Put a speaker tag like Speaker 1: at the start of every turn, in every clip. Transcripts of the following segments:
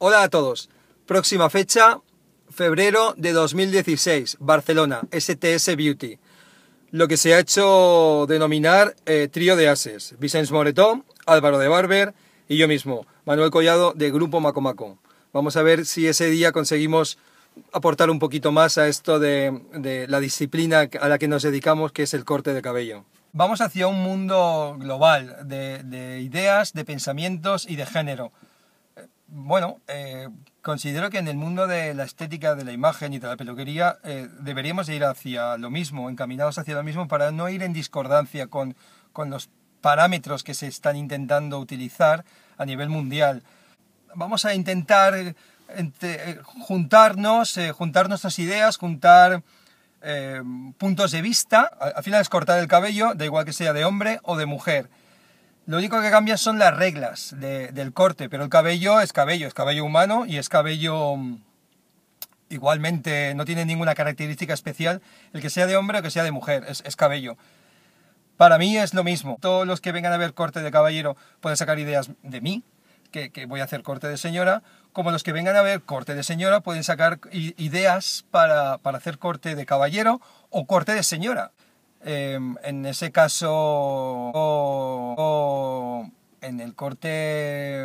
Speaker 1: Hola a todos. Próxima fecha, febrero de 2016, Barcelona, STS Beauty. Lo que se ha hecho denominar eh, trío de ases. Vicens Moretón, Álvaro de Barber y yo mismo, Manuel Collado de Grupo Macomaco. Vamos a ver si ese día conseguimos aportar un poquito más a esto de, la disciplina a la que nos dedicamos, que es el corte de cabello. Vamos hacia un mundo global de ideas, de pensamientos y de género bueno, eh, considero que en el mundo de la estética de la imagen y de la peluquería eh, deberíamos ir hacia lo mismo, encaminados hacia lo mismo para no ir en discordancia con, los parámetros que se están intentando utilizar a nivel mundial. Vamos a intentar eh, juntarnos, juntar nuestras ideas, juntar puntos de vista. Al, al final es cortar el cabello, da igual que sea de hombre o de mujer. Lo único que cambia son las reglas del corte, pero el cabello es cabello, es cabello humano y es cabello mm, igualmente, no tiene ninguna característica especial, el que sea de hombre o que sea de mujer, es, cabello. Para mí es lo mismo. Todos los que vengan a ver corte de caballero pueden sacar ideas de mí, que, voy a hacer corte de señora, como los que vengan a ver corte de señora pueden sacar ideas para, hacer corte de caballero o corte de señora. Em, en ese caso corte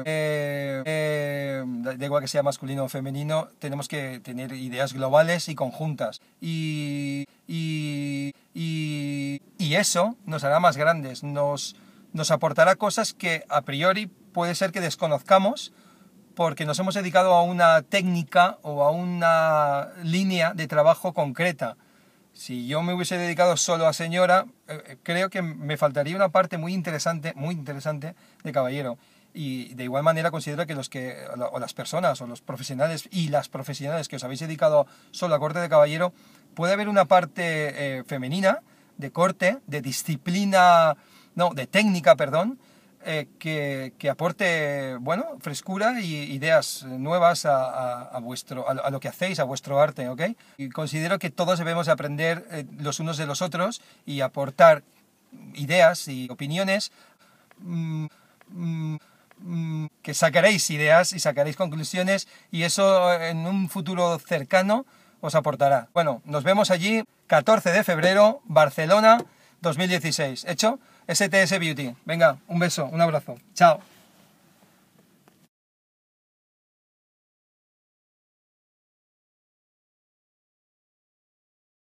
Speaker 1: eh, eh, igual que sea masculino o femenino, tenemos que tener ideas globales y conjuntas. Y, eso nos hará más grandes, nos, nos aportará cosas que a priori puede ser que desconozcamos porque nos hemos dedicado a una técnica o a una línea de trabajo concreta si yo me hubiese dedicado solo a señora, eh, eh, creo que me faltaría una parte muy interesante, muy interesante de caballero. Y de igual manera considero que las personas, o los profesionales y las profesionales que os habéis dedicado solo a corte de caballero, puede haber una parte eh, femenina de corte, de disciplina, no, de técnica, perdón, eh, que, aporte, bueno, frescura y ideas nuevas a, vuestro, a, lo que hacéis, a vuestro arte, ¿ok? Y considero que todos debemos aprender eh, los unos de los otros y aportar ideas y opiniones. Mm, mm, mm, que sacaréis ideas y sacaréis conclusiones y eso en un futuro cercano os aportará. Bueno, nos vemos allí 14 de febrero, Barcelona 2016. ¿Hecho? STS Beauty. Venga, un beso, un abrazo. Chao.